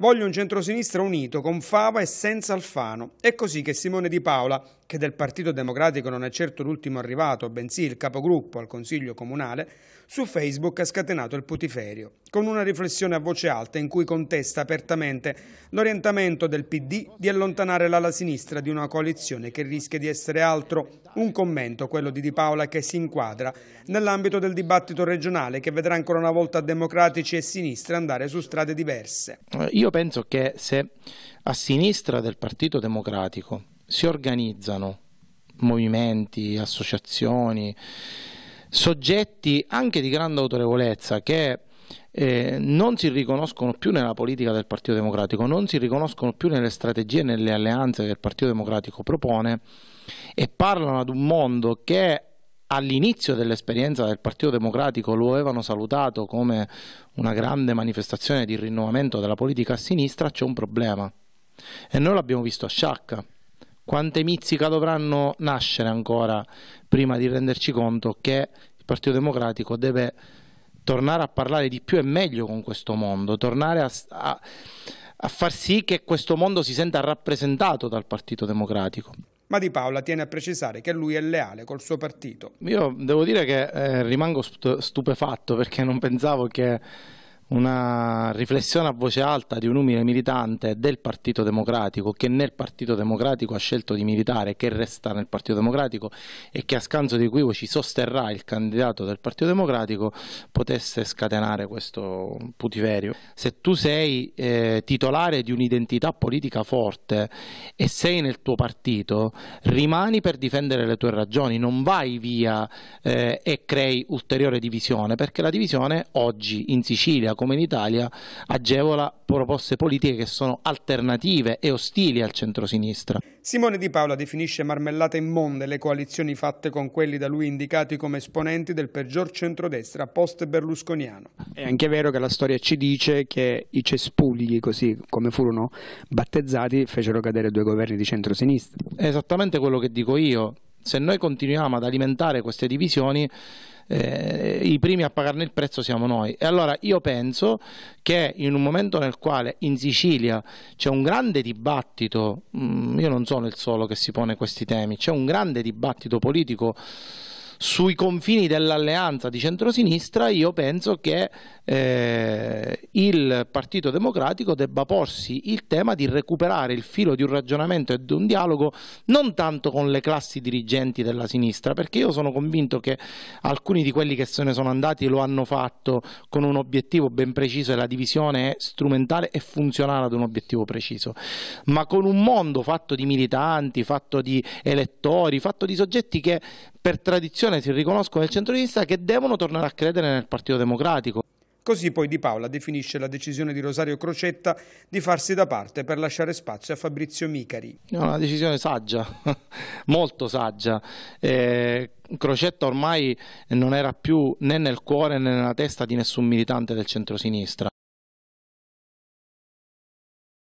Voglio un centrosinistra unito, con Fava e senza Alfano. È così che Simone Di Paola, che del Partito Democratico non è certo l'ultimo arrivato, bensì il capogruppo al Consiglio Comunale, su Facebook ha scatenato il putiferio con una riflessione a voce alta in cui contesta apertamente l'orientamento del PD di allontanare l'ala sinistra di una coalizione che rischia di essere altro. Un commento, quello di Di Paola, che si inquadra nell'ambito del dibattito regionale che vedrà ancora una volta democratici e sinistra andare su strade diverse. Eh, io penso che se a sinistra del Partito Democratico si organizzano movimenti, associazioni, soggetti anche di grande autorevolezza che eh, non si riconoscono più nella politica del Partito Democratico, non si riconoscono più nelle strategie e nelle alleanze che il Partito Democratico propone e parlano ad un mondo che all'inizio dell'esperienza del Partito Democratico lo avevano salutato come una grande manifestazione di rinnovamento della politica a sinistra, c'è un problema. E noi l'abbiamo visto a Sciacca. Quante mizzica dovranno nascere ancora prima di renderci conto che il Partito Democratico deve tornare a parlare di più e meglio con questo mondo, tornare a, a, a far sì che questo mondo si senta rappresentato dal Partito Democratico. Ma Di Paola tiene a precisare che lui è leale col suo partito. Io devo dire che eh, rimango stupefatto perché non pensavo che una riflessione a voce alta di un umile militante del Partito Democratico che nel Partito Democratico ha scelto di militare, che resta nel Partito Democratico e che a scanso di equivoci sosterrà il candidato del Partito Democratico potesse scatenare questo putiverio. Se tu sei eh, titolare di un'identità politica forte e sei nel tuo partito, rimani per difendere le tue ragioni, non vai via eh, e crei ulteriore divisione, perché la divisione oggi in Sicilia come in Italia, agevola proposte politiche che sono alternative e ostili al centrosinistra. Simone Di Paola definisce marmellate immonde le coalizioni fatte con quelli da lui indicati come esponenti del peggior centrodestra post-berlusconiano. È anche vero che la storia ci dice che i cespugli, così come furono battezzati, fecero cadere due governi di centrosinistra. È esattamente quello che dico io se noi continuiamo ad alimentare queste divisioni eh, i primi a pagarne il prezzo siamo noi. E allora io penso che in un momento nel quale in Sicilia c'è un grande dibattito, mm, io non sono il solo che si pone questi temi, c'è un grande dibattito politico sui confini dell'alleanza di centrosinistra io penso che eh, il Partito Democratico debba porsi il tema di recuperare il filo di un ragionamento e di un dialogo non tanto con le classi dirigenti della sinistra, perché io sono convinto che alcuni di quelli che se ne sono andati lo hanno fatto con un obiettivo ben preciso e la divisione è strumentale e funzionale ad un obiettivo preciso, ma con un mondo fatto di militanti, fatto di elettori, fatto di soggetti che per tradizione opposizione si riconoscono nel centrodestra che devono tornare a credere nel Partito Democratico. Così poi Di Paola definisce la decisione di Rosario Crocetta di farsi da parte per lasciare spazio a Fabrizio Micari. È una decisione saggia, molto saggia. Eh, Crocetta ormai non era più né nel cuore né nella testa di nessun militante del centrosinistra.